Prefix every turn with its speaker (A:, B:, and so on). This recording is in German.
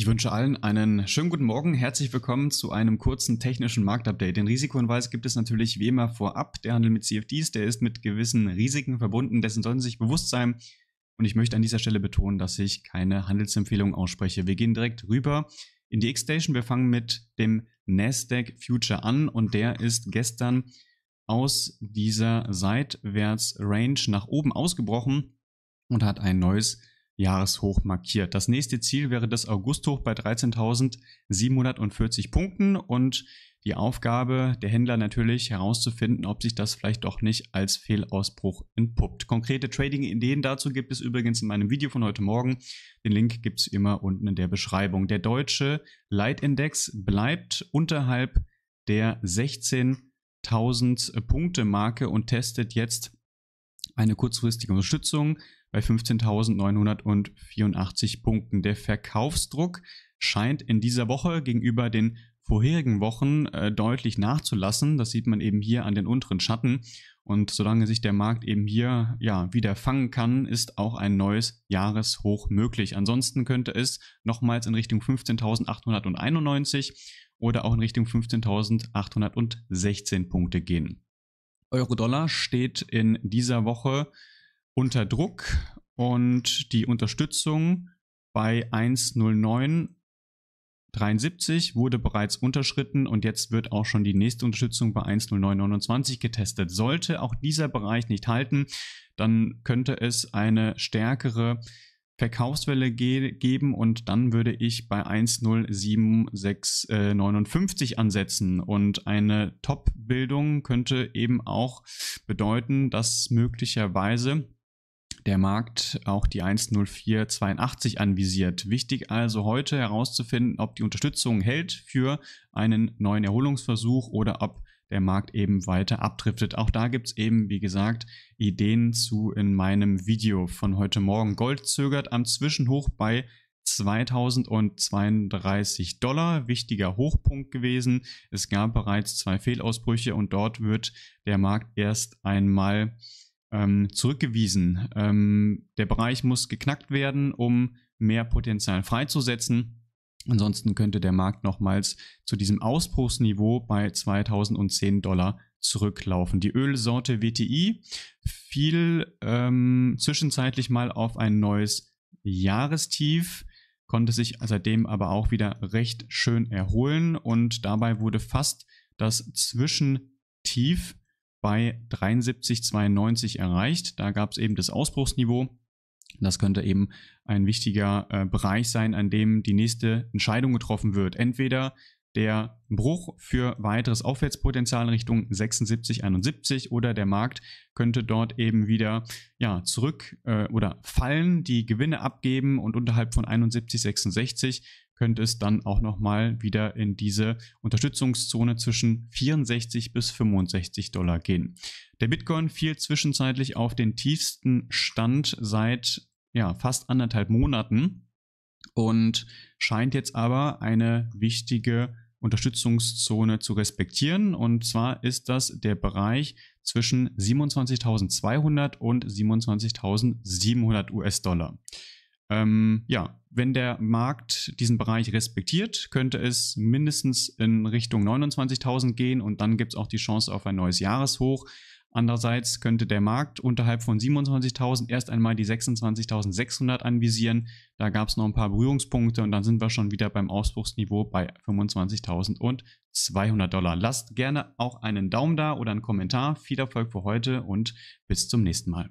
A: Ich wünsche allen einen schönen guten Morgen. Herzlich willkommen zu einem kurzen technischen Marktupdate. Den Risikohinweis gibt es natürlich wie immer vorab. Der Handel mit CFDs, der ist mit gewissen Risiken verbunden, dessen sollen Sie sich bewusst sein. Und ich möchte an dieser Stelle betonen, dass ich keine Handelsempfehlung ausspreche. Wir gehen direkt rüber in die X-Station. Wir fangen mit dem Nasdaq Future an und der ist gestern aus dieser Seitwärts-Range nach oben ausgebrochen und hat ein neues Jahreshoch markiert. Das nächste Ziel wäre das Augusthoch bei 13.740 Punkten und die Aufgabe der Händler natürlich herauszufinden, ob sich das vielleicht doch nicht als Fehlausbruch entpuppt. Konkrete Trading-Ideen dazu gibt es übrigens in meinem Video von heute Morgen. Den Link gibt es immer unten in der Beschreibung. Der deutsche Leitindex bleibt unterhalb der 16.000 Punkte Marke und testet jetzt eine kurzfristige Unterstützung bei 15.984 Punkten. Der Verkaufsdruck scheint in dieser Woche gegenüber den vorherigen Wochen äh, deutlich nachzulassen. Das sieht man eben hier an den unteren Schatten. Und solange sich der Markt eben hier ja, wieder fangen kann, ist auch ein neues Jahreshoch möglich. Ansonsten könnte es nochmals in Richtung 15.891 oder auch in Richtung 15.816 Punkte gehen. Euro-Dollar steht in dieser Woche unter Druck und die Unterstützung bei 1,0973 wurde bereits unterschritten und jetzt wird auch schon die nächste Unterstützung bei 1,0929 getestet. Sollte auch dieser Bereich nicht halten, dann könnte es eine stärkere Verkaufswelle ge geben und dann würde ich bei 1,07659 äh, ansetzen. Und eine Top-Bildung könnte eben auch bedeuten, dass möglicherweise der Markt auch die 10482 anvisiert. Wichtig also heute herauszufinden, ob die Unterstützung hält für einen neuen Erholungsversuch oder ob der Markt eben weiter abdriftet. Auch da gibt es eben, wie gesagt, Ideen zu in meinem Video von heute Morgen. Gold zögert am Zwischenhoch bei 2032 Dollar, wichtiger Hochpunkt gewesen. Es gab bereits zwei Fehlausbrüche und dort wird der Markt erst einmal ähm, zurückgewiesen. Ähm, der Bereich muss geknackt werden, um mehr Potenzial freizusetzen. Ansonsten könnte der Markt nochmals zu diesem Ausbruchsniveau bei 2010 Dollar zurücklaufen. Die Ölsorte WTI fiel ähm, zwischenzeitlich mal auf ein neues Jahrestief, konnte sich seitdem aber auch wieder recht schön erholen und dabei wurde fast das Zwischentief bei 73,92 erreicht. Da gab es eben das Ausbruchsniveau das könnte eben ein wichtiger äh, Bereich sein, an dem die nächste Entscheidung getroffen wird. Entweder der Bruch für weiteres Aufwärtspotenzial in Richtung 76, 71 oder der Markt könnte dort eben wieder ja, zurück äh, oder fallen, die Gewinne abgeben und unterhalb von 71, 66 könnte es dann auch nochmal wieder in diese Unterstützungszone zwischen 64 bis 65 Dollar gehen. Der Bitcoin fiel zwischenzeitlich auf den tiefsten Stand seit ja, fast anderthalb Monaten und scheint jetzt aber eine wichtige Unterstützungszone zu respektieren. Und zwar ist das der Bereich zwischen 27.200 und 27.700 US-Dollar. Ähm, ja, wenn der Markt diesen Bereich respektiert, könnte es mindestens in Richtung 29.000 gehen und dann gibt es auch die Chance auf ein neues Jahreshoch. Andererseits könnte der Markt unterhalb von 27.000 erst einmal die 26.600 anvisieren. Da gab es noch ein paar Berührungspunkte und dann sind wir schon wieder beim Ausbruchsniveau bei 25.200 Dollar. Lasst gerne auch einen Daumen da oder einen Kommentar. Viel Erfolg für heute und bis zum nächsten Mal.